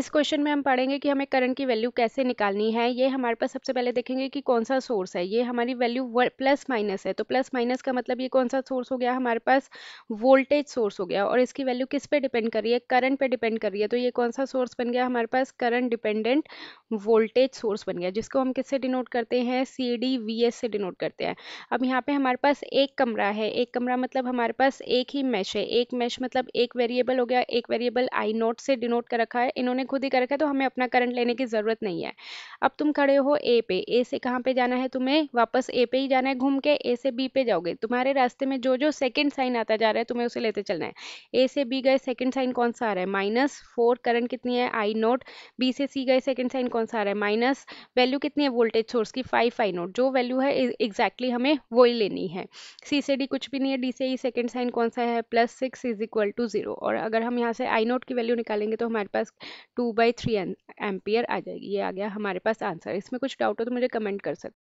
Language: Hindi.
इस क्वेश्चन में हम पढ़ेंगे कि हमें करंट की वैल्यू कैसे निकालनी है ये हमारे पास सबसे पहले देखेंगे कि कौन सा सोर्स है ये हमारी वैल्यू प्लस माइनस है तो प्लस माइनस का मतलब ये कौन सा सोर्स हो गया हमारे पास वोल्टेज सोर्स हो गया और इसकी वैल्यू किस पे डिपेंड कर रही है करंट पे डिपेंड कर रही है तो ये कौन सा सोर्स बन गया हमारे पास करंट डिपेंडेंट वोल्टेज सोर्स बन गया जिसको हम किससे डिनोट करते हैं सी डी वी एस से डिनोट करते हैं अब यहाँ पे हमारे पास एक कमरा है एक कमरा मतलब हमारे पास एक ही मैश है एक मैश मतलब एक वेरिएबल हो गया एक वेरिएबल आई नोट से डिनोट कर रखा है इन्होंने खुद ही कर रखा है तो हमें अपना करंट लेने की ज़रूरत नहीं है अब तुम खड़े हो ए पे ए से कहाँ पे जाना है तुम्हें वापस ए पे ही जाना है घूम के ए से बी पे जाओगे तुम्हारे रास्ते में जो जो सेकेंड साइन आता जा रहा है तुम्हें उसे लेते चलना है ए से बी गए सेकेंड साइन कौन सा आ रहा है माइनस फोर करंट कितनी है आई नोट बी से सी गए सेकेंड साइन कौन सा आ रहा है माइनस वैल्यू कितनी है वोल्टेज सोर्स की फाइव आई नोट जो वैल्यू है एग्जैक्टली e- हमें वो ही लेनी है सी से डी कुछ भी नहीं है डी से ई सेकेंड साइन कौन सा है plus six is equal to zero और अगर हम यहाँ से आई नोट की वैल्यू निकालेंगे तो हमारे पास टू बाई थ्री एम्पियर आ जाएगी ये आ गया हमारे पास आंसर इसमें कुछ डाउट हो तो मुझे कमेंट कर सकते